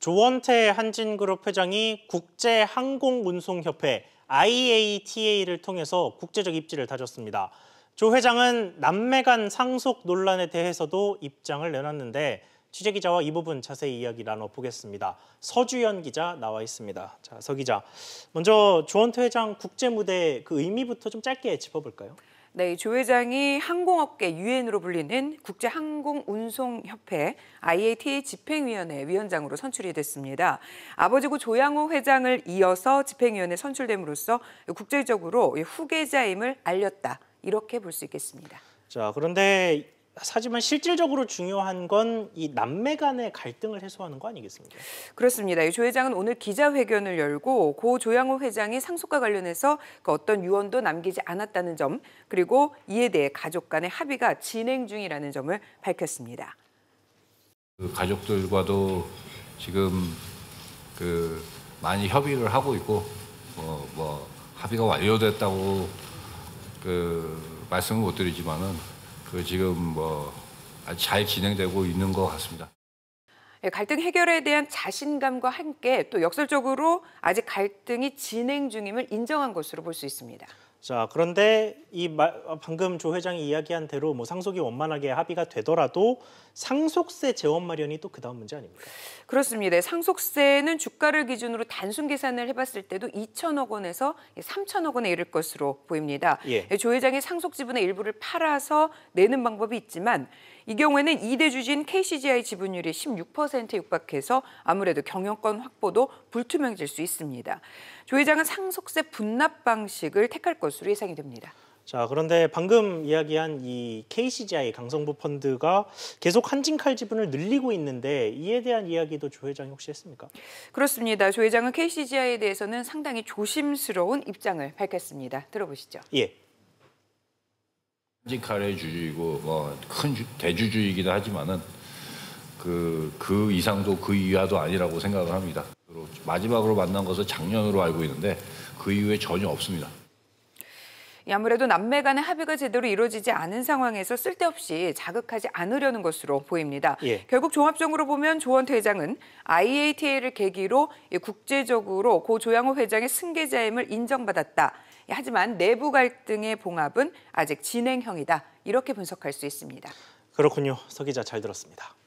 조원태 한진그룹 회장이 국제항공운송협회 IATA를 통해서 국제적 입지를 다졌습니다. 조 회장은 남매 간 상속 논란에 대해서도 입장을 내놨는데 취재 기자와 이 부분 자세히 이야기 나눠보겠습니다. 서주연 기자 나와 있습니다. 자, 서 기자, 먼저 조원태 회장 국제 무대 그 의미부터 좀 짧게 짚어볼까요? 네, 조 회장이 항공업계 유엔으로 불리는 국제항공운송협회 IATA 집행위원회 위원장으로 선출이 됐습니다. 아버지고 조양호 회장을 이어서 집행위원회 선출됨으로써 국제적으로 후계자임을 알렸다. 이렇게 볼 수 있겠습니다. 자, 그런데 하지만 실질적으로 중요한 건 이 남매 간의 갈등을 해소하는 거 아니겠습니까? 그렇습니다. 조 회장은 오늘 기자회견을 열고 고 조양호 회장이 상속과 관련해서 그 어떤 유언도 남기지 않았다는 점 그리고 이에 대해 가족 간의 합의가 진행 중이라는 점을 밝혔습니다. 그 가족들과도 지금 그 많이 협의를 하고 있고 뭐, 뭐 합의가 완료됐다고 그 말씀은 못 드리지만은 그 지금 뭐 잘 진행되고 있는 것 같습니다. 예, 갈등 해결에 대한 자신감과 함께 또 역설적으로 아직 갈등이 진행 중임을 인정한 것으로 볼 수 있습니다. 자 그런데 이 어, 방금 조 회장이 이야기한 대로 뭐 상속이 원만하게 합의가 되더라도 상속세 재원 마련이 또 그다음 문제 아닙니까? 그렇습니다. 상속세는 주가를 기준으로 단순 계산을 해봤을 때도 2천억 원에서 3천억 원에 이를 것으로 보입니다. 예. 조 회장이 상속 지분의 일부를 팔아서 내는 방법이 있지만 이 경우에는 2대 주주인 KCGI 지분율이 16%에 육박해서 아무래도 경영권 확보도 불투명해질 수 있습니다. 조 회장은 상속세 분납 방식을 택할 것으로 예상이 됩니다. 자, 그런데 방금 이야기한 이 KCGI 강성부 펀드가 계속 한진칼 지분을 늘리고 있는데 이에 대한 이야기도 조 회장이 혹시 했습니까? 그렇습니다. 조 회장은 KCGI에 대해서는 상당히 조심스러운 입장을 밝혔습니다. 들어보시죠. 예. 한직카레 주주이고 뭐 큰 대주주이기도 하지만은 그, 그 이상도 그 이하도 아니라고 생각을 합니다. 마지막으로 만난 것은 작년으로 알고 있는데 그 이후에 전혀 없습니다. 아무래도 남매 간의 합의가 제대로 이루어지지 않은 상황에서 쓸데없이 자극하지 않으려는 것으로 보입니다. 예. 결국 종합적으로 보면 조원태 회장은 IATA를 계기로 국제적으로 고 조양호 회장의 승계자임을 인정받았다. 하지만 내부 갈등의 봉합은 아직 진행형이다. 이렇게 분석할 수 있습니다. 그렇군요. 서 기자 잘 들었습니다.